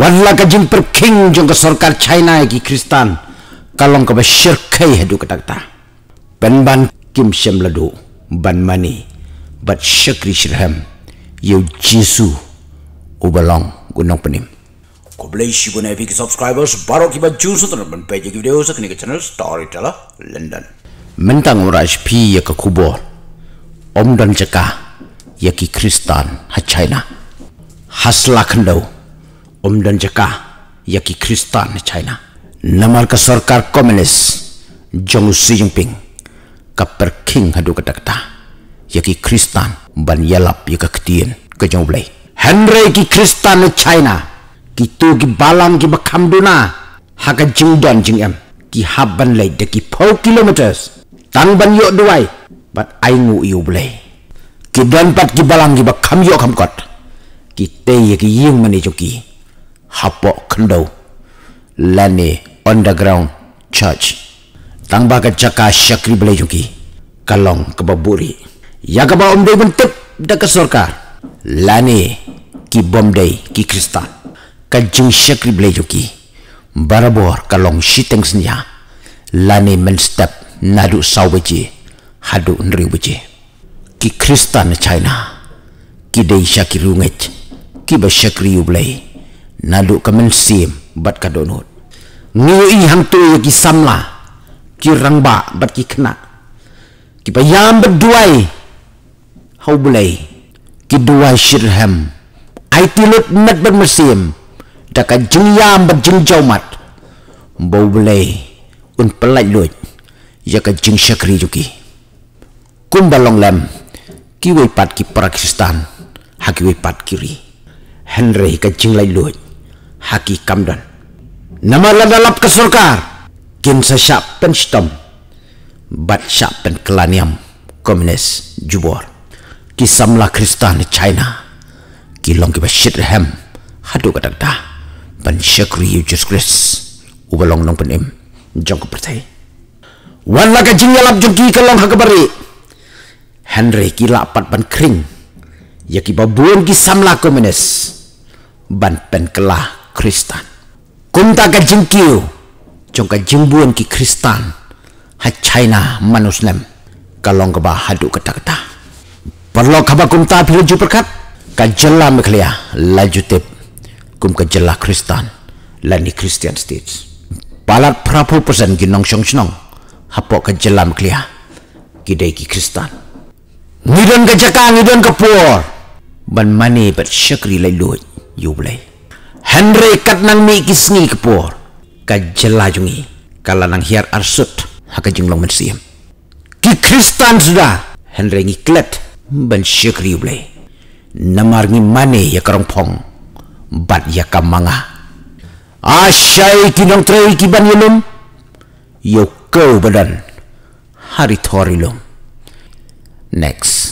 wallaka jin per king jong ka sarkar china ki kristan kalong ka besher khai hedu ka takta ban ban kim shem ladu ban mani bat shakri shirham yo jisu ubalong gunong penim ko blai shi gunai vi subscribers baro ki bat jusu tan ban page ki video sakni ka channel storyteller london mentang raj pi ya ka kubor om dan jaka ya ki kristan ha china haslakhandau om dan jaka yaki kristan ni china namar ka sarkar komunis jong si jingping ka per king hadu ka takta yaki kristan ban yalap yaka ketien ka jong blai henre ki kristan ni china ki tu ki balang ki bakamduna haga jingdan jingem ki haban lai de ki 4 kilometers tan ban yo duai bat aingu yu blai ki dan pat ki balang ki bakam yo kam kot ki te yaki ki yeng mani joki hapok kendo lani underground church tambah ke jaka syakri beli juki kalong ke baburi ya ke baum day bentuk da ke sorka lani ki bom day ki krista kajing syakri beli juki barabor kalong shiteng senya lani men step nadu saw beji hadu nri beji ki krista na china ki day syakri rungit ki ba syakri ublay naduk ka mensim bat kadonut. donot ngui hang tu ki samla ki rangba bat ki kena ki payam berduai hau bulai ki dua shirham ai tilut net bat mensim da ka jingyam bat jing jomat bau bulai un pelai loj ya ka syakri juki kumbalong lem ki wepat ki prakistan hakiwepat kiri henry kajing jing lai loj haki kamdan. Namala dalap ke surkar. Kin sa syap pen Bat syap pen kelaniam. Komunis jubor. Kisamlah kristal ni China. Kilong kiba shit rehem. Hadu katak dah. Pen syakri jesus kris. Ubalong nong penim. Jangan kepercayai. Wan laga jing yalap jungki kelong hakabari. Henry kila apat ban kering. Ya kiba buon kisamlah komunis. Ban pen kelah Kristen, kunta ka jingkiu chong ka jingbuan ki Kristen, ha china manuslem kalong ba hadu kata kata perlo khaba kunta phiru perkat ka jella mekhlia tip, kum ka jella la ni christian states palat prapo persen ginong song song hapo ka jella mekhlia ki dei ki kristan nidon ka jaka nidon ka por ban mani bat shakri lai luoy you blame Henry kat nang mi kisni kepor. kajela jungi. Kala nang hiar arsut. Haka jinglong mensiam. Ki kristan sudah. Henry ngiklet. Ben syukri ublai. Namar ngi mani ya karong pong. Bat ya kamanga. Asyai ki nang kreui ki ban yelum. Ya Yo kau badan. Hari thori lum. Next.